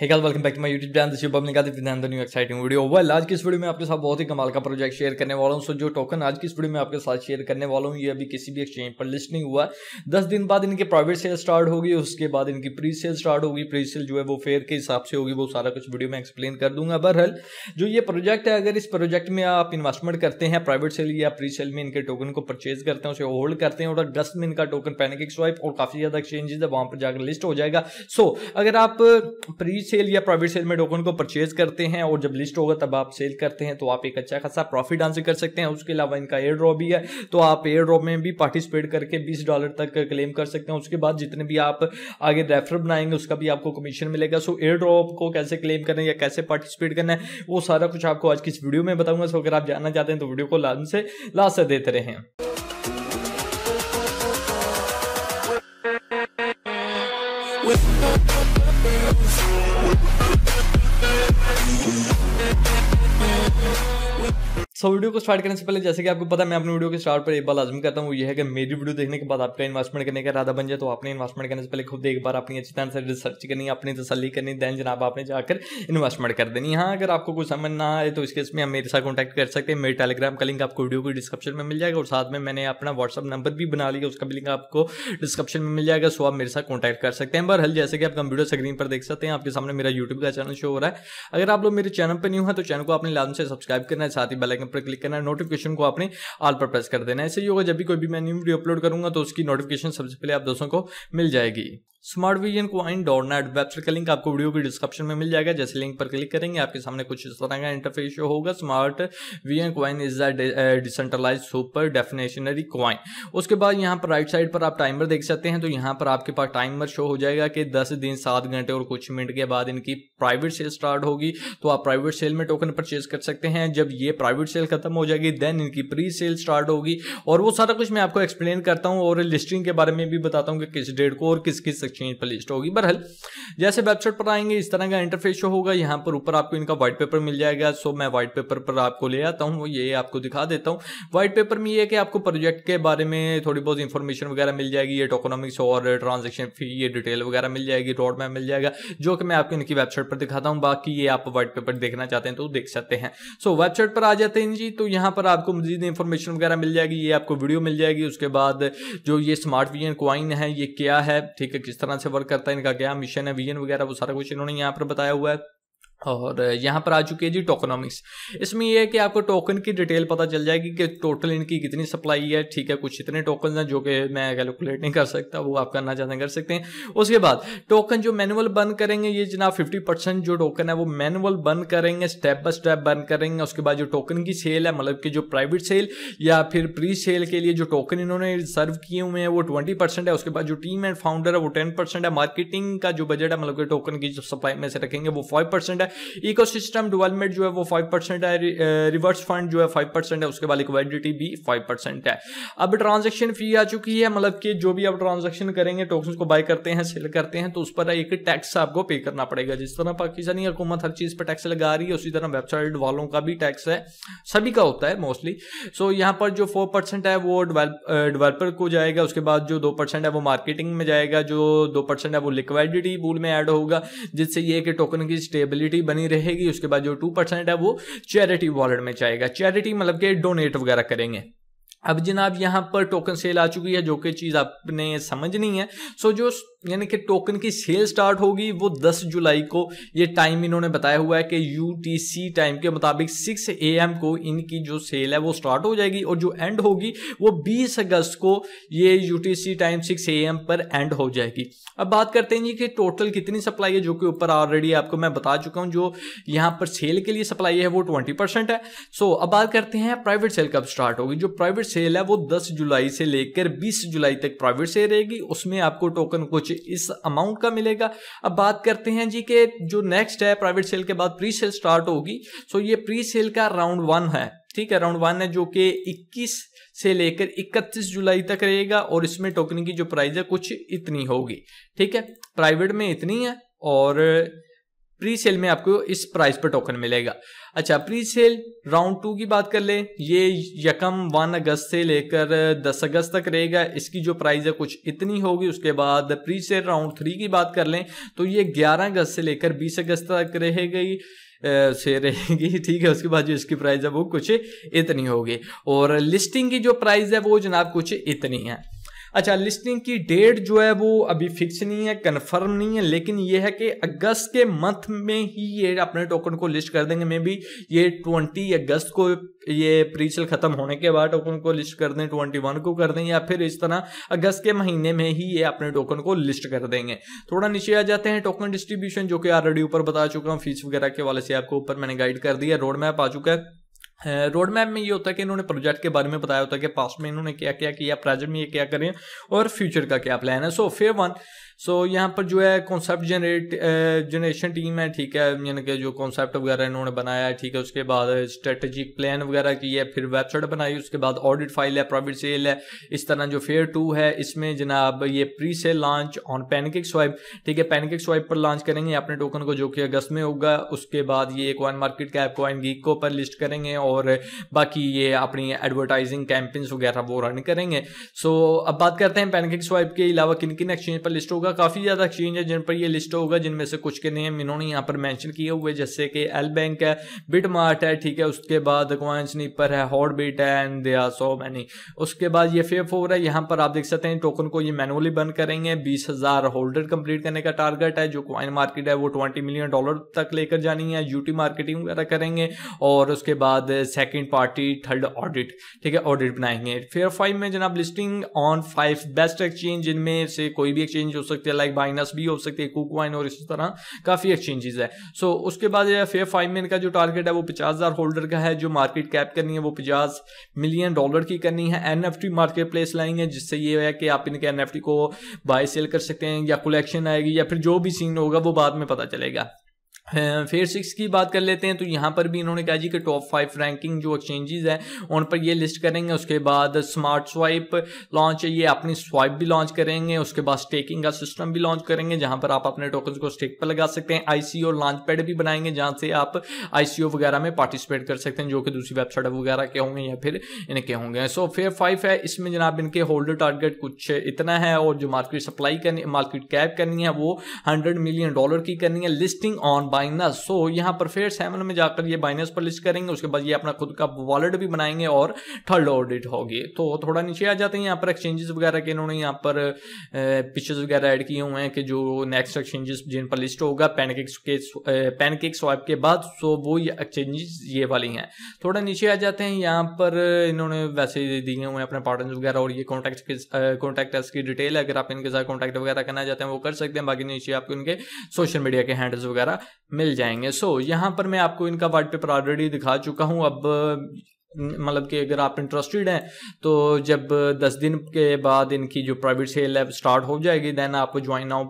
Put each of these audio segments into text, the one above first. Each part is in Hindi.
Hey guys welcome back to my YouTube channel Shubham निगादी न्यू एक्साइटिंग वीडियो वेल आज की इस वीडियो में आपके साथ बहुत ही कमाल का प्रोजेक्ट शेयर करने वाला हूँ सो जो टोकन आज की इस वीडियो में आपके साथ शेयर करने वाला हूँ ये अभी किसी भी एक्सचेंज पर लिस्ट नहीं हुआ दस दिन बाद इनके प्राइवेट सेल स्टार्ट होगी उसके बाद इनकी प्री सेल स्टार्ट होगी प्री सेल जो है वो फेयर के हिसाब से होगी वो सारा कुछ वीडियो में एक्सप्लेन कर दूंगा बहरहाल जो ये प्रोजेक्ट है अगर इस प्रोजेक्ट में आप इन्वेस्टमेंट करते हैं प्राइवेट सेल या प्री सेल में इनके टोकन को परचेज करते हैं उसे होल्ड करते हैं और दस में इनका टोकन पैनिक स्वाइप और काफी ज्यादा एक्सचेंजेस है वहां पर जाकर लिस्ट हो जाएगा सो अगर आप प्री सेल या प्राइवेट सेल में टोकन को परचेज करते हैं और जब लिस्ट होगा तब आप सेल करते हैं तो आप एक अच्छा खासा प्रॉफिट आंसर कर सकते हैं उसके अलावा इनका एयर ड्रॉप भी है तो आप एयर ड्रॉप में भी पार्टिसिपेट करके बीस डॉलर तक क्लेम कर सकते हैं उसके बाद जितने भी आप आगे रेफर बनाएंगे उसका भी आपको कमीशन मिलेगा सो एयर ड्रॉप को कैसे क्लेम करना है या कैसे पार्टिसिपेट करना है वो सारा कुछ आपको आज की इस वीडियो में बताऊंगा सो अगर आप जानना चाहते हैं तो वीडियो को लाजन से लास्ट देते रहें We'll Thank you. So video को स्टार्ट करने से पहले जैसे कि आपको पता है मैं अपनी वीडियो के स्टार्ट पर एक बार लाजमी करता हूँ यह है कि मेरी वीडियो देखने के बाद आपका इन्वेस्टमेंट करने का इरादा बन जाए तो आपने इन्वेस्टमेंट करने से पहले खुद एक बार अपनी अच्छी तरह से रिसर्च करनी अपनी तसली करनी दैन जनाब आपने जाकर इन्वेस्टमेंट कर देनी हाँ अगर आपको कुछ समझ ना आए तो इसके इसमें में आप मेरे साथ कॉन्टैक्ट कर सकते हैं मेरे टेलीग्राम का लिंक आपको वीडियो को डिस्क्रिप्शन में मिल जाएगा और साथ में मैंने अपना व्हाट्सअप नंबर भी बना लिया उसका भी लिंक आपको डिस्क्रिप्शन में मिल जाएगा सो आप मेरे साथ कॉन्टैक्ट कर सकते हैं हल जैसे कि आप कंप्यूटर स्क्रीन पर देख सकते हैं आपके सामने मेरा यूट्यूब का चैनल शो हो रहा है अगर आप लोग मेरे चैनल पर न्यू है तो चैनल को आपने लाजम से सब्सक्राइब करना है साथ ही बेलाइकन पर क्लिक करना है नोटिफिकेशन को आपने आल पर प्रेस कर देना है ऐसे ही होगा जब भी कोई भी मैं न्यू वीडियो अपलोड करूंगा तो उसकी नोटिफिकेशन सबसे पहले आप दोस्तों को मिल जाएगी smart vision coin dot net website का लिंक आपको वीडियो की डिस्क्रिप्शन में मिल जाएगा जैसे लिंक पर क्लिक करेंगे आपके सामने कुछ इस तरह का इंटरफेस शो होगा smart vision coin is the decentralize super deflationary coin उसके बाद यहाँ पर राइट साइड पर आप टाइमर देख सकते हैं तो यहाँ पर आपके पास टाइमर शो हो जाएगा कि दस दिन सात घंटे और कुछ मिनट के बाद इनकी प्राइवेट सेल स्टार्ट होगी तो आप प्राइवेट सेल में टोकन परचेज कर सकते हैं जब ये प्राइवेट सेल खत्म हो जाएगी देन इनकी प्री सेल स्टार्ट होगी और वो सारा कुछ मैं आपको एक्सप्लेन करता हूँ और लिस्टिंग के बारे में भी बताता हूँ कि किस डेट को और किस किस एक्सचेंज पर लिस्ट होगी बरहल जैसे वेबसाइट पर आएंगे इस तरह का इंटरफेस शो होगा यहाँ पर ऊपर आपको इनका व्हाइट पेपर मिल जाएगा सो मैं व्हाइट पेपर पर आपको ले आता हूँ ये आपको दिखा देता हूँ व्हाइट पेपर में ये कि आपको प्रोजेक्ट के बारे में थोड़ी बहुत इंफॉर्मेशन वगैरह मिल जाएगी ये टोकोनॉमिक्स और ट्रांजेक्शन फी ये डिटेल वगैरह मिल जाएगी रोड मैप मिल जाएगा जो कि मैं आपको इनकी वेबसाइट पर दिखाता हूँ बाकी ये आप व्हाइट पेपर देखना चाहते हैं तो देख सकते हैं सो वेबसाइट पर आ जाते हैं जी तो यहाँ पर आपको मजीद इंफॉर्मेशन वगैरह मिल जाएगी ये आपको वीडियो मिल जाएगी उसके बाद जो ये स्मार्ट वीजन क्वाइन है ये क्या है ठीक है किस तरह तरह से वर्क करता है इनका क्या मिशन है विजन वगैरह वो सारा कुछ इन्होंने यहाँ पर बताया हुआ है और यहाँ पर आ चुकी है जी टोकनॉमिक्स इसमें यह है कि आपको टोकन की डिटेल पता चल जाएगी कि टोटल इनकी कितनी सप्लाई है ठीक है कुछ इतने टोकन हैं जो कि मैं कैलकुलेट नहीं कर सकता वो आप करना चाहते हैं कर सकते हैं उसके बाद टोकन जो मैनुअल बर्न करेंगे ये जनाब फिफ्टी परसेंट जो टोकन है वो मैनुअल बर्न करेंगे स्टेप बाय स्टेप बर्न करेंगे उसके बाद जो टोकन की सेल है मतलब कि जो प्राइवेट सेल या फिर प्री सेल के लिए जो टोकन इन्होंने सर्व किए हुए हैं वो ट्वेंटी है उसके बाद जो टीम एंड फाउंडर है वो टेन है मार्केटिंग का जो बजट है मतलब कि टोकन की जो सप्लाई में से रखेंगे वो फाइव है है इको सिस्टम डिवेलपमेंट जो है वो फाइव परसेंट है रिवर्स फंड uh, जो है फाइव परसेंट है उसके बाद लिक्विडिटी भी फाइव परसेंट है अब ट्रांजेक्शन फी आ चुकी है मतलब कि जो भी आप ट्रांजेक्शन करेंगे टोकन को बाय करते हैं सेल करते हैं तो उस पर एक टैक्स आपको पे करना पड़ेगा जिस तरह पाकिस्तानी हुकूमत हर चीज पर टैक्स लगा रही है उसी तरह वेबसाइट वालों का भी टैक्स है सभी का होता है मोस्टली सो so, यहाँ पर जो फोर परसेंट है वो डेवलपर uh, को जाएगा उसके बाद जो दो परसेंट है वो मार्केटिंग में जाएगा जो दो परसेंट है वो लिक्विडिटी पूल में ऐड होगा जिससे ये कि टोकन की स्टेबिलिटी चैरिटी बनी रहेगी उसके बाद जो टू परसेंट है वो चैरिटी वॉलेट में जाएगा चैरिटी मतलब के डोनेट वगैरह करेंगे अब जनाब यहाँ पर टोकन सेल आ चुकी है जो कि चीज़ आपने समझनी है सो जो यानी कि टोकन की सेल स्टार्ट होगी वो 10 जुलाई को ये टाइम इन्होंने बताया हुआ है कि यूटीसी टाइम के मुताबिक 6 एम को इनकी जो सेल है वो स्टार्ट हो जाएगी और जो एंड होगी वो 20 अगस्त को ये यूटीसी टाइम 6 एम पर एंड हो जाएगी अब बात करते हैं जी कि टोटल कितनी सप्लाई है जो कि ऊपर ऑलरेडी आपको मैं बता चुका हूँ जो यहाँ पर सेल के लिए सप्लाई है वो ट्वेंटी परसेंट है सो अब बात करते हैं प्राइवेट सेल कब स्टार्ट होगी जो प्राइवेट सेल है वो दस जुलाई से लेकर बीस जुलाई तक प्राइवेट सेल रहेगी उसमें आपको टोकन कुछ इस अमाउंट का मिलेगा अब बात करते हैं जी के जो नेक्स्ट है प्राइवेट सेल के बाद प्री सेल स्टार्ट होगी सो ये प्री सेल का राउंड वन है ठीक है राउंड वन है जो कि इक्कीस से लेकर 31 जुलाई तक रहेगा और इसमें टोकन की जो प्राइस है कुछ इतनी होगी ठीक है प्राइवेट में इतनी है और प्री सेल में आपको इस प्राइस पर टोकन मिलेगा अच्छा प्री सेल राउंड टू की बात कर ले ये यकम वन अगस्त से लेकर दस अगस्त तक रहेगा इसकी जो प्राइस है कुछ इतनी होगी उसके बाद प्री सेल राउंड थ्री की बात कर लें तो ये ग्यारह अगस्त से लेकर बीस अगस्त तक रहेगी से रहेगी ठीक है उसके बाद जो इसकी प्राइस है वो कुछ इतनी होगी और लिस्टिंग की जो प्राइस है वो जनाब कुछ इतनी है अच्छा लिस्टिंग की डेट जो है वो अभी फिक्स नहीं है कन्फर्म नहीं है लेकिन ये है कि अगस्त के मंथ में ही ये अपने टोकन को लिस्ट कर देंगे मे बी ये ट्वेंटी अगस्त को ये प्रीचल खत्म होने के बाद टोकन को लिस्ट कर दें ट्वेंटी वन को कर दें या फिर इस तरह अगस्त के महीने में ही ये अपने टोकन को लिस्ट कर देंगे थोड़ा नीचे आ जाते हैं टोकन डिस्ट्रीब्यूशन जो कि ऑलरेडी ऊपर बता चुका हूँ फीस वगैरह के वाले से आपको ऊपर मैंने गाइड कर दिया रोड मैप आ चुका है रोड मैप में ये होता है कि इन्होंने प्रोजेक्ट के बारे में बताया होता है कि पास्ट में इन्होंने क्या क्या किया प्रेजेंट में ये क्या करें और फ्यूचर का क्या प्लान है सो फेयर वन सो यहाँ पर जो है कॉन्सेप्ट जनरेट जनरेशन टीम है ठीक है यानी कि जो कॉन्सेप्ट वगैरह इन्होंने बनाया है ठीक है उसके बाद स्ट्रेटेजिक प्लान वगैरह की है फिर वेबसाइट बनाई उसके बाद ऑडिट फाइल है प्रॉफिट सेल है इस तरह जो फेयर टू है इसमें जनाब ये pre sale launch on Pancake Swap ठीक है पैनकेक स्वाइप पर लॉन्च करेंगे अपने टोकन को जो कि अगस्त में होगा उसके बाद ये Coin Market Cap Coin Gecko पर लिस्ट करेंगे और बाकी ये अपनी एडवर्टाइजिंग कैंपेन्स वगैरह वो रन करेंगे सो so, अब बात करते हैं पैनकेक स्वाइप के अलावा किन किन एक्सचेंज पर लिस्ट होगा काफ़ी ज़्यादा एक्सचेंज है जिन पर ये लिस्ट होगा जिनमें से कुछ के नेम इन्होंने यहाँ पर मैंशन किए हुए जैसे कि एल बैंक है बिट मार्ट है ठीक है उसके बाद क्वाइन नीपर है हॉट बीट है and they are so many उसके बाद ये फेफ फोर है यहाँ पर आप देख सकते हैं टोकन को ये मैनुअली बंद करेंगे बीस हजार होल्डर कंप्लीट करने का टारगेट है जो क्वाइन मार्केट है वो ट्वेंटी मिलियन डॉलर तक लेकर जानी है यूटी मार्केटिंग वगैरह करेंगे और उसके बाद सेकेंड पार्टी थर्ड ऑडिट ठीक है ऑडिट बनाएंगे फेयर फाइव में जनाब listing on five best exchange जिनमें से कोई भी एक्सचेंज हो सकते हैं लाइक बाइनस भी हो सकते हैं कुक वाइन और इसी तरह काफ़ी एक्सचेंजेस है सो so, उसके बाद फेयर फाइव में इनका जो टारगेट है वो पचास होल्डर का है जो मार्केट कैप करनी है वो पचास मिलियन डॉलर की करनी है एन मार्केट प्लेस लाएंगे जिससे ये है कि आप इनके एन को बाय सेल कर सकते हैं या कलेक्शन आएगी या फिर जो भी सीन होगा वो बाद में पता चलेगा फेयर सिक्स की बात कर लेते हैं तो यहाँ पर भी इन्होंने कहा जी कि टॉप फाइव रैंकिंग जो एक्सचेंजेस हैं उन पर ये लिस्ट करेंगे उसके बाद स्मार्ट स्वाइप लॉन्च ये अपनी स्वाइप भी लॉन्च करेंगे उसके बाद स्टेकिंग का सिस्टम भी लॉन्च करेंगे जहाँ पर आप अपने टोकन को स्टेक पर लगा सकते हैं आईसीओ लॉन्च पैड भी बनाएंगे जहाँ से आप ओ वगैरह में पार्टिसिपेट कर सकते हैं जो कि दूसरी वेबसाइट वगैरह के होंगे या फिर इनके होंगे सो फेयर फाइव है इसमें जनाब इनके होल्डर टारगेट कुछ इतना है और जो मार्केट सप्लाई करनी मार्केट कैप करनी है वो हंड्रेड मिलियन डॉलर की करनी है लिस्टिंग ऑन बाइनस सो यहाँ पर फिर सेवन में जाकर ये बाइनस पर लिस्ट करेंगे उसके बाद ये अपना खुद का वॉलेट भी बनाएंगे और थर्ड ऑडिट होगी तो थोड़ा नीचे आ जाते हैं यहाँ पर एक्सचेंजेस वगैरह के इन्होंने यहाँ पर पिक्चर्स वगैरह ऐड किए हुए हैं कि जो नेक्स्ट एक्सचेंजेस जिन पर लिस्ट होगा पैनकेक्स के पैनकेक स्वाइप के बाद सो वो ये एक्सचेंजेस ये वाली हैं थोड़ा नीचे आ जाते हैं यहाँ पर इन्होंने वैसे दिए हुए अपने पार्टनर्स वगैरह और ये कॉन्टैक्ट कॉन्टैक्ट की डिटेल अगर आप इनके साथ कॉन्टैक्ट वगैरह करना चाहते हैं वो कर सकते हैं बाकी नीचे आपके उनके सोशल मीडिया के हैंडल्स वगैरह मिल जाएंगे सो so, यहाँ पर मैं आपको इनका वार्ड पेपर ऑलरेडी दिखा चुका हूँ अब मतलब कि अगर आप इंटरेस्टेड हैं तो जब दस दिन के बाद इनकी जो प्राइवेट सेल है स्टार्ट हो जाएगी देन आप ज्वाइन नाउ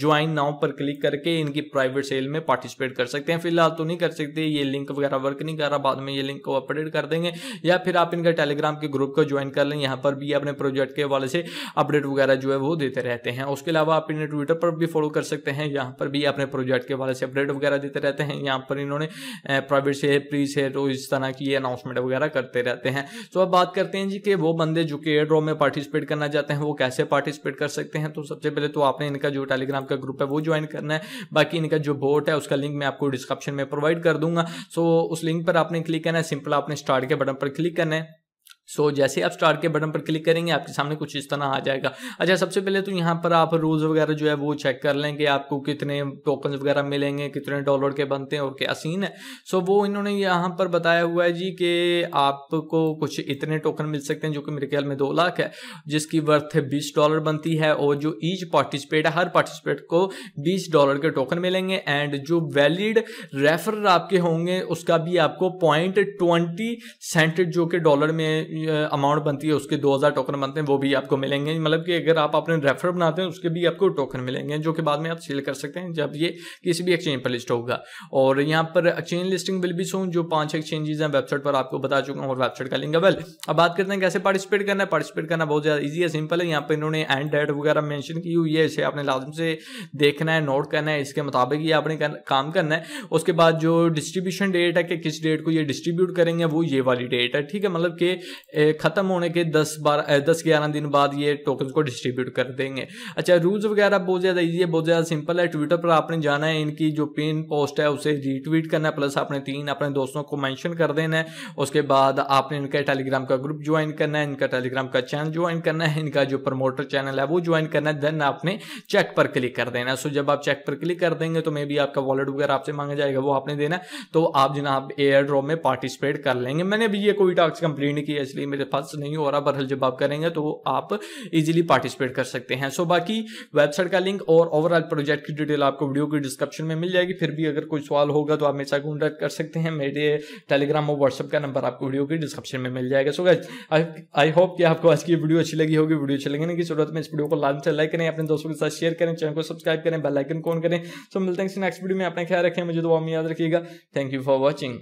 ज्वाइन नाउ पर क्लिक करके इनकी प्राइवेट सेल में पार्टिसिपेट कर सकते हैं फिलहाल तो नहीं कर सकते ये लिंक वगैरह वर्क नहीं कर रहा बाद में ये लिंक को अपडेट कर देंगे या फिर आप इनका टेलीग्राम के ग्रुप को ज्वाइन कर लें यहाँ पर भी अपने प्रोजेक्ट के वाले से अपडेट वगैरह जो है वो देते रहते हैं उसके अलावा आप इन्हें ट्विटर पर भी फॉलो कर सकते हैं यहाँ पर भी अपने प्रोजेक्ट के वाले से अपडेट वगैरह देते रहते हैं यहाँ पर इन्होंने प्राइवेट से प्री से तो इस तरह की अनाउंसमेंट वगैरह करते रहते हैं तो अब बात करते हैं जी कि वो बंदे जो कि एयर ड्रॉप में पार्टिसिपेट करना चाहते हैं वो कैसे पार्टिसिपेट कर सकते हैं तो सबसे पहले तो आपने इनका जो टेलीग्राम का ग्रुप है वो ज्वाइन करना है बाकी इनका जो बोट है उसका लिंक मैं आपको डिस्क्रिप्शन में प्रोवाइड कर दूंगा सो उस लिंक पर आपने क्लिक करना है सिंपल आपने स्टार्ट के बटन पर क्लिक करना है सो so, जैसे आप स्टार्ट के बटन पर क्लिक करेंगे आपके सामने कुछ इस तरह आ जाएगा अच्छा सबसे पहले तो यहाँ पर आप रूल्स वगैरह जो है वो चेक कर लें कि आपको कितने टोकन वगैरह मिलेंगे कितने डॉलर के बनते हैं और क्या सीन है सो so, वो इन्होंने यहाँ पर बताया हुआ है जी कि आपको कुछ इतने टोकन मिल सकते हैं जो कि मेरे ख्याल में दो लाख है जिसकी वर्थ बीस डॉलर बनती है और जो ईच पार्टिसिपेट है हर पार्टिसिपेट को बीस डॉलर के टोकन मिलेंगे एंड जो वैलिड रेफर आपके होंगे उसका भी आपको पॉइंट ट्वेंटी सेंट जो कि डॉलर में अमाउंट बनती है उसके 2000 टोकन बनते हैं वो भी आपको मिलेंगे मतलब कि अगर आप अपने रेफर बनाते हैं उसके भी आपको टोकन मिलेंगे जो कि बाद में आप सेल कर सकते हैं जब ये किसी भी एक्सचेंज पर लिस्ट होगा और यहाँ पर एक्सचेंज लिस्टिंग विल भी सोन जो पांच एक्सचेंजेस हैं वेबसाइट पर आपको बता चुका हूँ और वेबसाइट का लिंक अवेल अब बात करते हैं कैसे पार्टिसिपेट करना है पार्टिसिपेट करना बहुत ज़्यादा ईजी है सिंपल है यहाँ पर इन्होंने एंड डेट वगैरह मैंशन की हुई है इसे आपने लाजम से देखना है नोट करना है इसके मुताबिक ये आपने काम करना है उसके बाद जो डिस्ट्रीब्यूशन डेट है कि किस डेट को ये डिस्ट्रीब्यूट करेंगे वो ये वाली डेट है ठीक है मतलब कि ख़त्म होने के 10 बारह दस ग्यारह दिन बाद ये टोकन को डिस्ट्रीब्यूट कर देंगे अच्छा रूल्स वगैरह बहुत ज़्यादा ईजी है बहुत ज़्यादा सिंपल है ट्विटर पर आपने जाना है इनकी जो पिन पोस्ट है उसे रीट्वीट करना है प्लस अपने तीन अपने दोस्तों को मैंशन कर देना है उसके बाद आपने इनका टेलीग्राम का ग्रुप ज्वाइन करना है इनका टेलीग्राम का चैनल ज्वाइन करना है इनका जो प्रमोटर चैनल है वो ज्वाइन करना है देन आपने चेक पर क्लिक कर देना है सो जब आप चेक पर क्लिक कर देंगे तो मे बी आपका वॉलेट वगैरह आपसे मांगा जाएगा वो आपने देना तो आप जिन्हें आप एयर ड्रॉप में पार्टिसिपेट कर लेंगे मैंने अभी ये कोई टास्क कंप्लीट नहीं किया इसलिए इसलिए मेरे पास नहीं हो रहा बरहल जब आप करेंगे तो आप इजीली पार्टिसिपेट कर सकते हैं सो बाकी वेबसाइट का लिंक और ओवरऑल प्रोजेक्ट की डिटेल आपको वीडियो की डिस्क्रिप्शन में मिल जाएगी फिर भी अगर कोई सवाल होगा तो आप मेरे साथ कॉन्टैक्ट कर सकते हैं मेरे टेलीग्राम और व्हाट्सअप का नंबर आपको वीडियो की डिस्क्रिप्शन में मिल जाएगा सो गाइज आई होप कि आपको आज की वीडियो अच्छी लगी होगी वीडियो अच्छी लगने की जरूरत में इस वीडियो को लाइन से लाइक करें अपने दोस्तों के साथ शेयर करें चैनल को सब्सक्राइब करें बेलाइकन कॉन करें सो मिलते हैं नेक्स्ट वीडियो में अपना ख्याल रखें मुझे तो में याद रखिएगा थैंक यू फॉर वॉचिंग